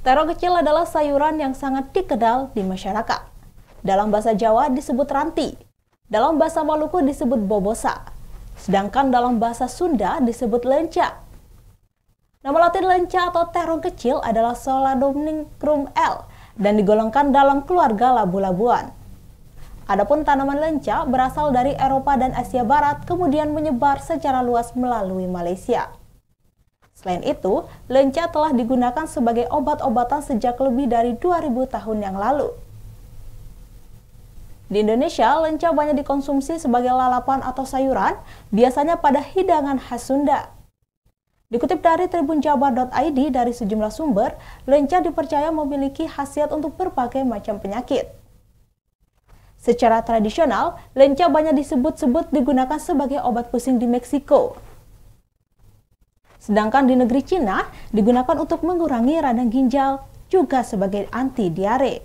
Terong kecil adalah sayuran yang sangat dikenal di masyarakat. Dalam bahasa Jawa disebut ranti, dalam bahasa Maluku disebut bobosa, sedangkan dalam bahasa Sunda disebut lenca. Nama latin lenca atau terong kecil adalah Solanum nigrum L dan digolongkan dalam keluarga labu-labuan. Adapun tanaman lenca berasal dari Eropa dan Asia Barat kemudian menyebar secara luas melalui Malaysia. Selain itu, lenca telah digunakan sebagai obat-obatan sejak lebih dari 2000 tahun yang lalu. Di Indonesia, lenca banyak dikonsumsi sebagai lalapan atau sayuran, biasanya pada hidangan khas Sunda. Dikutip dari tribunjabar.id dari sejumlah sumber, lenca dipercaya memiliki khasiat untuk berbagai macam penyakit. Secara tradisional, lenca banyak disebut-sebut digunakan sebagai obat pusing di Meksiko. Sedangkan di negeri Cina digunakan untuk mengurangi radang ginjal juga sebagai anti diare.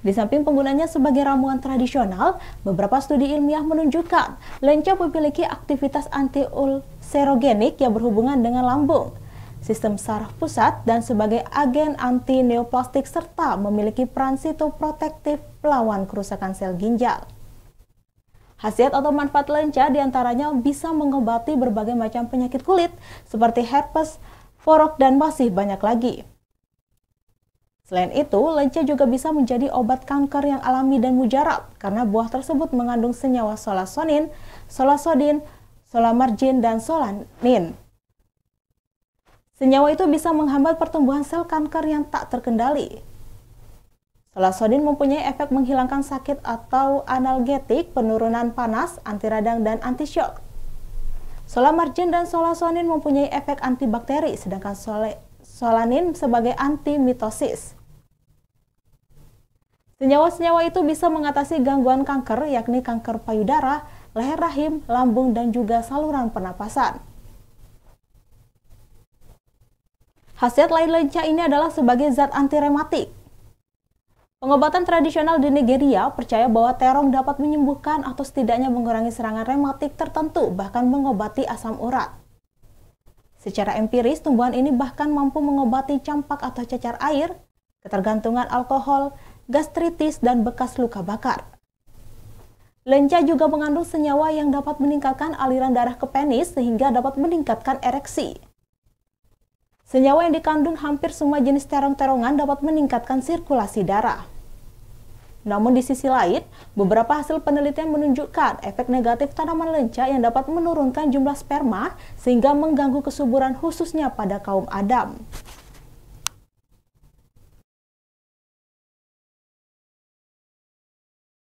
Di samping penggunanya sebagai ramuan tradisional, beberapa studi ilmiah menunjukkan lenca memiliki aktivitas anti ulcerogenik yang berhubungan dengan lambung, sistem saraf pusat, dan sebagai agen anti neoplastik serta memiliki peran sitoprotektif melawan kerusakan sel ginjal. Khasiat atau manfaat lenca diantaranya bisa mengobati berbagai macam penyakit kulit seperti herpes, forok, dan masih banyak lagi. Selain itu, lenca juga bisa menjadi obat kanker yang alami dan mujarab karena buah tersebut mengandung senyawa solasonin, solasodin, solamargin, dan solanin. Senyawa itu bisa menghambat pertumbuhan sel kanker yang tak terkendali. Solasodin mempunyai efek menghilangkan sakit atau analgetik, penurunan panas, anti radang, dan anti shock. Solamargin dan solasonin mempunyai efek antibakteri, sedangkan sole, solanin sebagai antimitosis. Senyawa-senyawa itu bisa mengatasi gangguan kanker, yakni kanker payudara, leher rahim, lambung, dan juga saluran pernapasan. Hasil lain lenca ini adalah sebagai zat antirematik. Pengobatan tradisional di Nigeria percaya bahwa terong dapat menyembuhkan atau setidaknya mengurangi serangan rematik tertentu, bahkan mengobati asam urat. Secara empiris, tumbuhan ini bahkan mampu mengobati campak atau cacar air, ketergantungan alkohol, gastritis, dan bekas luka bakar. Lenca juga mengandung senyawa yang dapat meningkatkan aliran darah ke penis sehingga dapat meningkatkan ereksi. Senyawa yang dikandung hampir semua jenis terong-terongan dapat meningkatkan sirkulasi darah. Namun di sisi lain, beberapa hasil penelitian menunjukkan efek negatif tanaman lenca yang dapat menurunkan jumlah sperma sehingga mengganggu kesuburan khususnya pada kaum Adam.